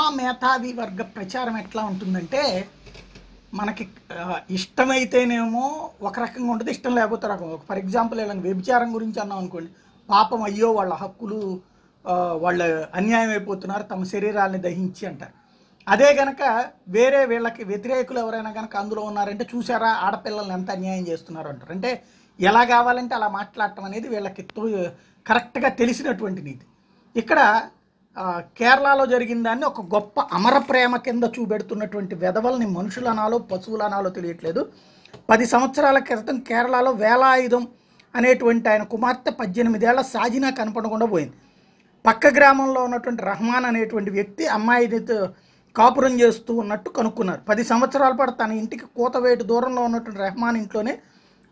ఆ మేధావి వర్గ ప్రచారం ఎట్లా ఉంటుందంటే మనకి ఇష్టమైతేనేమో ఒక రకంగా ఉంటుంది ఇష్టం లేకపోతే రకం ఫర్ ఎగ్జాంపుల్ ఇలా వ్యభిచారం గురించి అన్నాం అనుకోండి పాపం అయ్యో వాళ్ళ హక్కులు వాళ్ళ అన్యాయం అయిపోతున్నారు తమ శరీరాలని దహించి అంటారు అదే కనుక వేరే వీళ్ళకి వ్యతిరేకులు ఎవరైనా కనుక అందులో ఉన్నారంటే చూసారా ఆడపిల్లల్ని ఎంత అన్యాయం చేస్తున్నారు అంటారు అంటే ఎలా కావాలంటే అలా మాట్లాడటం అనేది వీళ్ళకి కరెక్ట్గా తెలిసినటువంటి నీతి ఇక్కడ కేరళలో జరిగిన దాన్ని ఒక గొప్ప అమర ప్రేమ కింద చూపెడుతున్నటువంటి వెధవల్ని మనుషులు అనాలో పశువులు అనాలో తెలియట్లేదు పది సంవత్సరాల క్రితం కేరళలో వేలాయుధం అనేటువంటి ఆయన కుమార్తె పద్దెనిమిదేళ్ల సాజినా కనపడకుండా పోయింది పక్క గ్రామంలో ఉన్నటువంటి రహమాన్ అనేటువంటి వ్యక్తి అమ్మాయిని కాపురం చేస్తూ ఉన్నట్టు కనుక్కున్నారు పది సంవత్సరాల పాటు తన ఇంటికి కూతవేటు దూరంలో ఉన్నటువంటి రెహమాన్ ఇంట్లోనే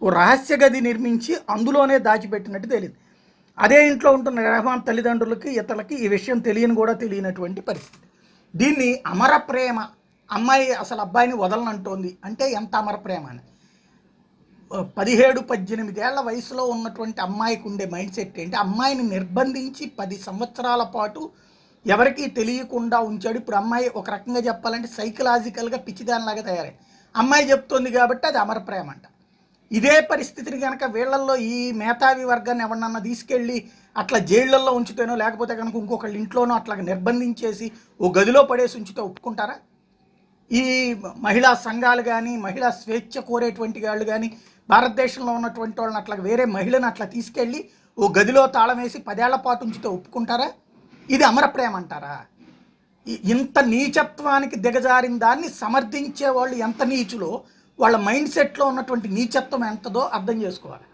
ఓ రహస్య గది నిర్మించి అందులోనే దాచిపెట్టినట్టు తెలియదు అదే ఇంట్లో ఉంటున్న రెహమాన్ తల్లిదండ్రులకి ఇతరులకి ఈ విషయం తెలియని కూడా తెలియనటువంటి పరిస్థితి దీన్ని అమర ప్రేమ అమ్మాయి అసలు అబ్బాయిని వదలనంటోంది అంటే ఎంత అమర ప్రేమ అని పదిహేడు పద్దెనిమిదేళ్ల వయసులో ఉన్నటువంటి అమ్మాయికి ఉండే మైండ్ సెట్ ఏంటి అమ్మాయిని నిర్బంధించి పది సంవత్సరాల పాటు ఎవరికీ తెలియకుండా ఉంచాడు ఇప్పుడు అమ్మాయి ఒక రకంగా చెప్పాలంటే సైకలాజికల్గా పిచ్చిదానిలాగా తయారై అమ్మాయి చెప్తోంది కాబట్టి అది అమర ప్రేమ అంట ఇదే పరిస్థితిని కనుక వీళ్ళల్లో ఈ మేధావి వర్గాన్ని ఎవరినన్నా తీసుకెళ్ళి అట్లా జైళ్లలో ఉంచుతేనో లేకపోతే కనుక ఇంకొకళ్ళ ఇంట్లోనో అట్లా నిర్బంధించేసి ఓ గదిలో పడేసి ఉంచితే ఒప్పుకుంటారా ఈ మహిళా సంఘాలు కానీ మహిళా స్వేచ్ఛ కోరేటువంటి వాళ్ళు కానీ భారతదేశంలో ఉన్నటువంటి వాళ్ళని అట్లా వేరే మహిళను అట్లా తీసుకెళ్ళి ఓ గదిలో తాళం వేసి పదేళ్ల పాటు ఉంచితే ఒప్పుకుంటారా ఇది అమరప్రేమ అంటారా ఇంత నీచత్వానికి దిగజారిన దాన్ని సమర్థించే వాళ్ళు ఎంత నీచులో వాళ్ళ మైండ్ సెట్లో ఉన్నటువంటి నీచత్వం ఎంతదో అర్థం చేసుకోవాలి